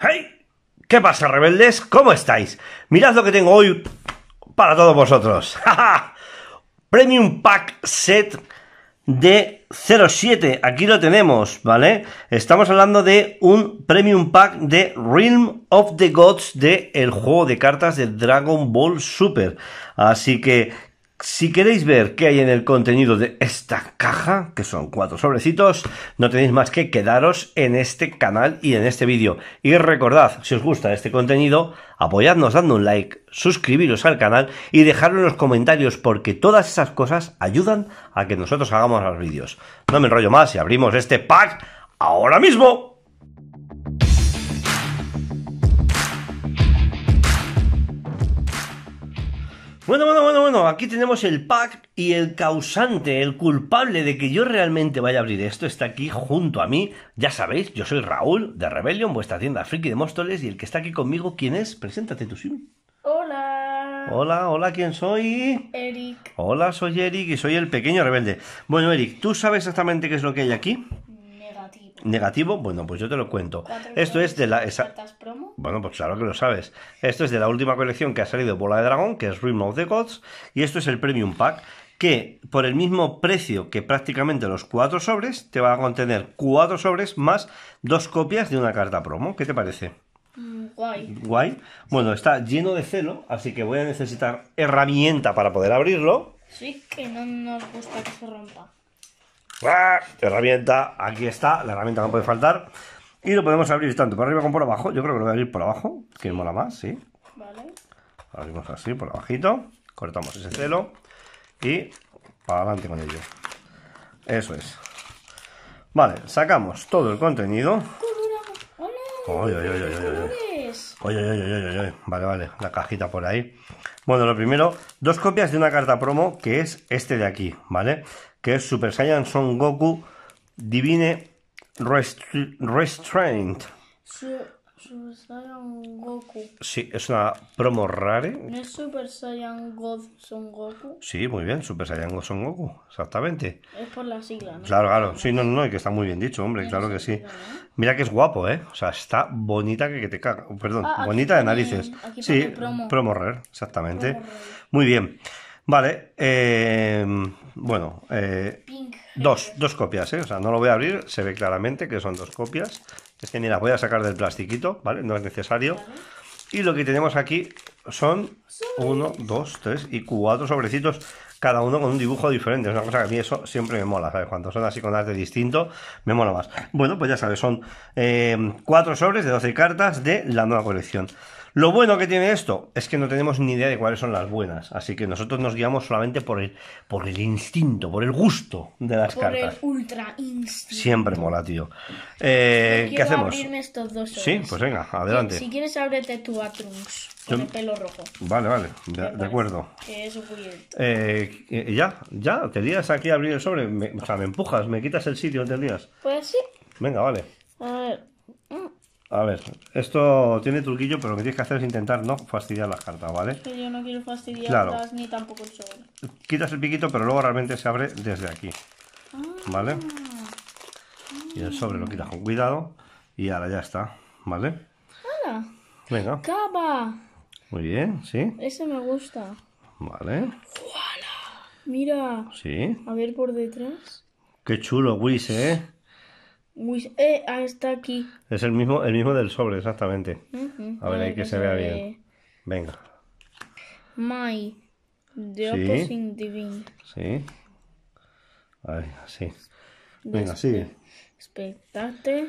¡Hey! ¿Qué pasa, rebeldes? ¿Cómo estáis? Mirad lo que tengo hoy para todos vosotros. ¡Ja, ja! Premium Pack Set de 07. Aquí lo tenemos, ¿vale? Estamos hablando de un Premium Pack de Realm of the Gods de el juego de cartas de Dragon Ball Super. Así que si queréis ver qué hay en el contenido de esta caja, que son cuatro sobrecitos, no tenéis más que quedaros en este canal y en este vídeo. Y recordad, si os gusta este contenido, apoyadnos dando un like, suscribiros al canal y dejadlo en los comentarios porque todas esas cosas ayudan a que nosotros hagamos los vídeos. No me enrollo más y abrimos este pack ahora mismo. Bueno, bueno, bueno, bueno, aquí tenemos el pack y el causante, el culpable de que yo realmente vaya a abrir esto está aquí junto a mí. Ya sabéis, yo soy Raúl de Rebellion, vuestra tienda friki de Móstoles y el que está aquí conmigo, ¿quién es? Preséntate tú, Hola. Hola, hola, ¿quién soy? Eric. Hola, soy Eric y soy el pequeño rebelde. Bueno, Eric, ¿tú sabes exactamente qué es lo que hay aquí? ¿Negativo? Bueno, pues yo te lo cuento. Esto es de la. Esa... Promo? Bueno, pues claro que lo sabes. Esto es de la última colección que ha salido Bola de Dragón, que es Realm of the Gods, y esto es el Premium Pack, que por el mismo precio que prácticamente los cuatro sobres, te va a contener cuatro sobres más dos copias de una carta promo. ¿Qué te parece? Mm, guay. Guay. Bueno, está lleno de celo, así que voy a necesitar herramienta para poder abrirlo. Sí, que no nos gusta que se rompa. Herramienta, aquí está, la herramienta que no puede faltar. Y lo podemos abrir tanto por arriba como por abajo. Yo creo que lo voy a abrir por abajo, que mola más, ¿sí? Vale. Abrimos así, por abajito. Cortamos ese celo y para adelante con ello. Eso es. Vale, sacamos todo el contenido. Oye, oye, oye, oye, oye. Vale, vale, la cajita por ahí. Bueno, lo primero, dos copias de una carta promo que es este de aquí, ¿vale? que es Super Saiyan Son Goku Divine Restraint. Super Saiyan Goku. Sí, es una promo rare. es Super Saiyan God Son Goku? Sí, muy bien, Super Saiyan God Son Goku, exactamente. Es por la sigla, ¿no? Claro, claro. Sí, no, no, y que está muy bien dicho, hombre, claro que sí. Mira que es guapo, ¿eh? O sea, está bonita que, te caga. Perdón, ah, bonita de narices. sí, promo. rare, exactamente. Muy bien. Vale, eh, bueno, eh, dos, copias, ¿eh? O sea, no lo voy a abrir, se ve claramente que son dos copias. Es que ni las voy a sacar del plastiquito, ¿vale? No es necesario. Y lo que tenemos aquí son uno, dos, tres y cuatro sobrecitos, cada uno con un dibujo diferente. Es una cosa que a mí eso siempre me mola, ¿sabes? Cuando son así con arte distinto, me mola más. Bueno, pues ya sabes, son eh, cuatro sobres de 12 cartas de la nueva colección. Lo bueno que tiene esto es que no tenemos ni idea de cuáles son las buenas, así que nosotros nos guiamos solamente por el, por el instinto, por el gusto de las por El ultra instinto. Siempre mola, tío. Eh, ¿Qué hacemos? Abrirme estos dos Sí, pues venga, adelante. Si, quieres, ábrete tú a Trunks. Con el pelo rojo. Vale, vale, de, acuerdo. Eh, eh, ya, ya, te digas aquí a abrir el sobre. o sea, me empujas, me quitas el sitio, te lías. Pues sí. Venga, vale. A ver. A ver, esto tiene truquillo, pero lo que tienes que hacer es intentar no fastidiar las cartas, ¿vale? Es que yo no quiero fastidiarlas claro. ni tampoco el sobre. Quitas el piquito, pero luego realmente se abre desde aquí, ah. ¿vale? Y el sobre lo quitas con cuidado y ahora ya está, ¿vale? ¡Hala! Venga. ¡Capa! Muy bien, ¿sí? Ese me gusta. Vale. ¡Hala! Mira. Sí. A ver por detrás. Qué chulo, Wiss, ¿eh? Eh, ah, está aquí. Es el mismo, el mismo del sobre, exactamente. A ver, ahí que, se, vea bien. Venga. My. The sí. opposing divine. Sí. Ahí, así. Venga, Despe sigue. Espectate.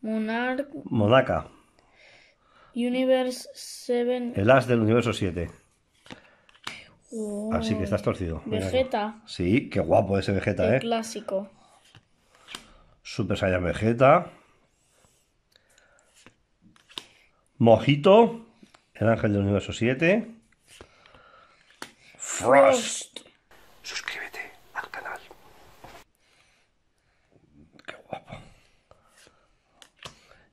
Monarch. Monaca. Universe 7. El as del universo 7. Así que oh, estás torcido. Vegeta. Sí, qué guapo ese Vegeta, eh. Clásico. Super Saiyan Vegeta, Mojito, el ángel del universo 7, Frost. Suscríbete al canal. Qué guapo.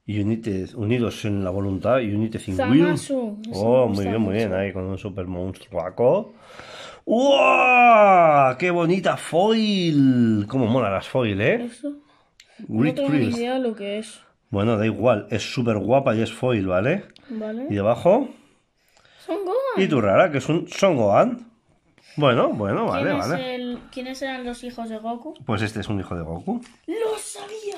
Y unite, unidos en la voluntad y unite sin will. Oh, muy bien, muy bien. Ahí con un super monstruaco. ¡Wow! ¡Qué bonita foil! Cómo mola las foil, ¿eh? no tengo ni idea lo que es. Bueno, da igual, es súper guapa y es foil, ¿vale? Vale. Y debajo. Son Gohan Y rara, que es un Son Gohan Bueno, bueno, vale, vale. ¿Quiénes eran los hijos de Goku? Pues este es un hijo de Goku. ¡Lo sabía!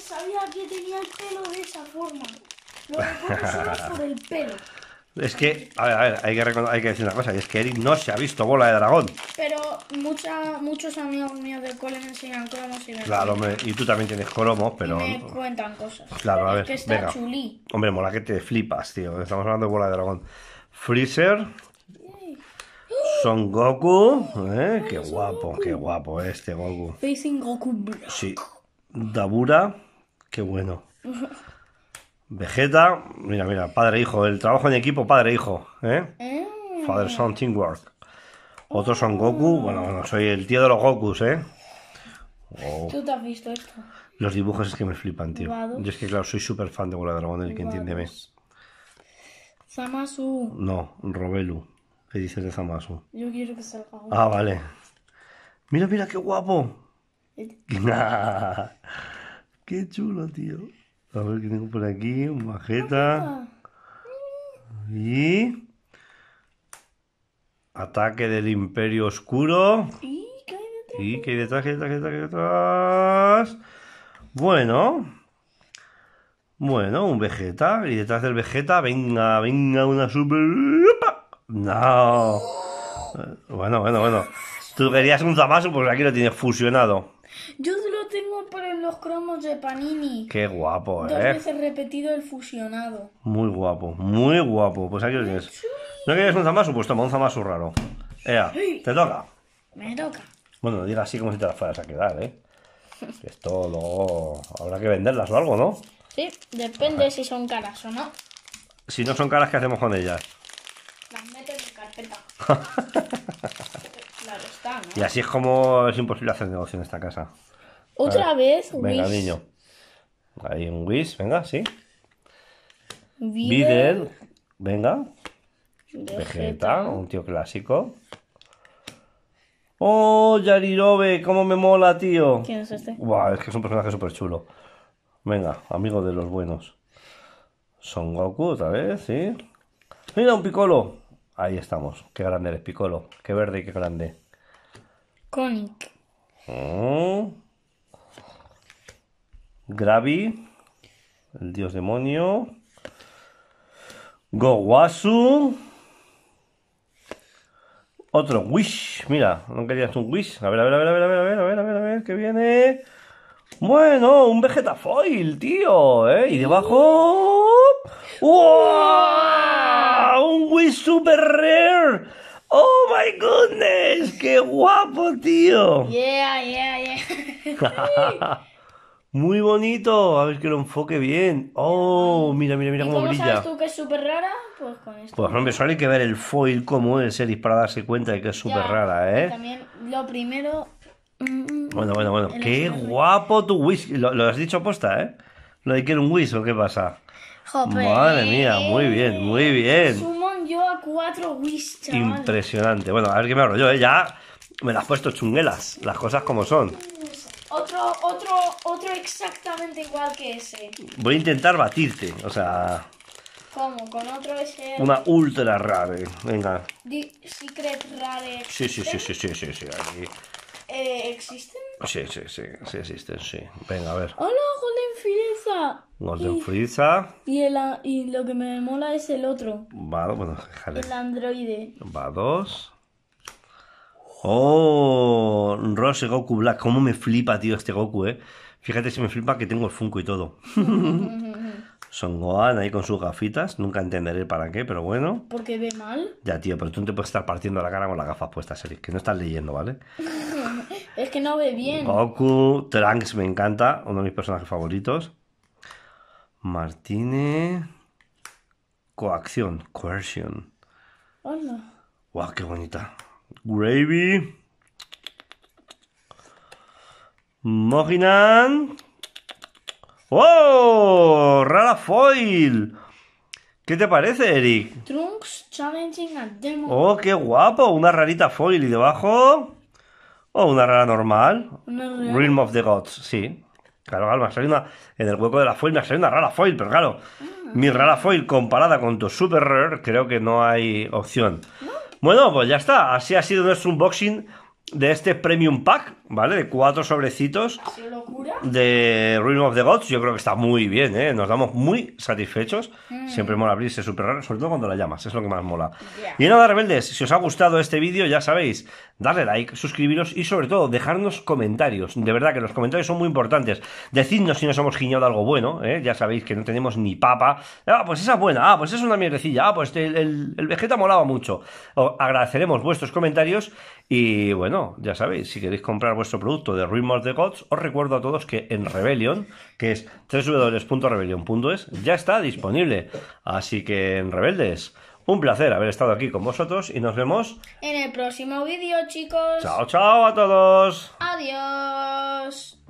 Sabía que tenía el pelo de esa forma. Lo recuerdo solo por el pelo. Es que, a ver, a ver, hay que, hay que decir una cosa, y es que Eric no se ha visto bola de dragón. Pero muchos amigos míos del cole me enseñan cromos y me Claro, hombre, y tú también tienes cromos, pero... Y me cuentan cosas. Claro, a ver, es que está Chulí. Hombre, mola que te flipas, tío, estamos hablando de bola de dragón. Freezer, Son Goku, ¿eh? Ah, qué guapo, qué guapo este Goku. Facing Goku Black. Sí. Dabura, qué bueno. Vegeta, mira, mira, padre-hijo, e el trabajo en equipo, padre-hijo, e ¿eh? eh. Father-son teamwork. Otros son Goku, bueno, bueno, soy el tío de los Gokus, ¿eh? ¿Tú te has visto esto? Los dibujos es que me flipan, tío. Yo es que, claro, soy súper fan de Bola Dragón, el que entiende, mí. Zamasu. No, Robelu. ¿Qué dices de Zamasu? Yo quiero que salga Ah, vale. Mira, mira, qué guapo. Eh. qué chulo, tío. A ver qué tengo por aquí. Un majeta. Y. Ataque del Imperio Oscuro. ¿Y que hay detrás? detrás? detrás? Bueno. Bueno, un Vegeta. Y detrás del Vegeta, venga, venga, una super. No. Bueno, bueno, bueno. Tú querías un zapazo pues aquí lo tienes fusionado. Yo cromos de Panini. Qué guapo, eh. Dos veces repetido el fusionado. Muy guapo, muy guapo. Pues aquí lo tienes. ¿No quieres un zamasu? Pues toma, un zamasu raro. Ea, te toca. Me toca. Bueno, diga así como si te las fueras a quedar, eh. Esto luego habrá que venderlas o algo, ¿no? Sí, depende si son caras o no. Si no son caras, ¿qué hacemos con ellas? Las metes en carpeta. claro está, ¿no? Y así es como es imposible hacer negocio en esta casa. ¿Otra vez? Venga, niño. Ahí un wish, venga, sí. Videl, venga. Vegeta. un tío clásico. ¡Oh, Yarirobe! ¿Cómo me mola, tío? ¿Quién es este? es que es un personaje súper chulo. Venga, amigo de los buenos. Son Goku otra vez, ¿sí? ¡Mira, un picolo Ahí estamos. Qué grande eres, picolo Qué verde y qué grande. Conic. Mm. Gravi, el dios demonio. Gowasu. Otro Wish. Mira, no querías un Wish. A ver, a ver, a ver, a ver, a ver, a ver, a ver, a ver, que viene. Bueno, un Vegetafoil, tío, ¿eh? Y debajo. ¡Wow! ¡Un Wish Super Rare! ¡Oh my goodness! ¡Qué guapo, tío! ¡Yeah, yeah, yeah! Muy bonito, a ver que lo enfoque bien. Oh, mm. mira, mira, mira cómo, brilla. sabes tú que es súper rara? Pues con esto. Pues hombre, solo hay que ver el foil cómo es, eh, para darse cuenta de que es súper rara, ¿eh? También lo primero... Mm, bueno, bueno, bueno. Qué guapo tu whisky Lo, has dicho aposta, ¿eh? Lo de que era un whisky o qué pasa. Madre mía, muy bien, muy bien. Sumo yo a cuatro Wish, Impresionante. Bueno, a ver qué me abro yo, ¿eh? Ya me las he puesto chunguelas, las cosas como son. Otro, otro, otro exactamente igual que ese. Voy a intentar batirte, o sea. ¿Cómo? Con otro ese. Una ultra rare, venga. Di Secret rare. Sí, sí, sí, sí, sí, sí, sí. Eh, ¿Existen? Sí, sí, sí, sí existen, sí. Venga, a ver. ¡Hola, Golden Frieza! Golden Freeza! Frieza. Y, el, y lo que me mola es el otro. Vale, bueno, déjale. El androide. Va dos. Oh, Rose Goku Black. ¿Cómo me flipa, tío, este Goku, eh? Fíjate si me flipa que tengo el Funko y todo. Son Gohan ahí con sus gafitas. Nunca entenderé para qué, pero bueno. Porque ve mal. Ya, tío, pero tú no te puedes estar partiendo la cara con las gafas puestas, Eric. Que no estás leyendo, ¿vale? es que no ve bien. Goku, Trunks me encanta. Uno de mis personajes favoritos. Martínez. Coacción. Coercion. Hola. Guau, qué bonita. Gravy. Mojinan. Oh, ¡Rara foil! ¿Qué te parece, Eric? Trunks Challenging a Demon. ¡Oh, qué guapo! Una rarita foil y debajo. Oh, una rara normal. Realm of the Gods, sí. Claro, claro, me una. En el hueco de la foil me ha salido una rara foil, pero claro, mi rara foil comparada con tu super rare, creo que no hay opción. Bueno, pues ya está. Así ha sido nuestro unboxing de este Premium Pack. ¿vale? De cuatro sobrecitos de Ruin of the Gods. Yo creo que está muy bien, ¿eh? Nos damos muy satisfechos. Mm. Siempre mola abrirse súper raro, sobre todo cuando la llamas, es lo que más mola. Y nada, rebeldes, si os ha gustado este vídeo, ya sabéis, darle like, suscribiros y sobre todo dejarnos comentarios. De verdad que los comentarios son muy importantes. Decidnos si nos hemos guiñado algo bueno, ¿eh? Ya sabéis que no tenemos ni papa. Ah, pues esa es buena, ah, pues es una mierdecilla, ah, pues el, Vegeta molaba mucho. agradeceremos vuestros comentarios y bueno, ya sabéis, si queréis comprar vuestro producto de Ruin of the Gods, os recuerdo a todos que en Rebellion, que es www.rebellion.es, ya está disponible. Así que, en rebeldes, un placer haber estado aquí con vosotros y nos vemos en el próximo vídeo, chicos. Chao, chao a todos. Adiós.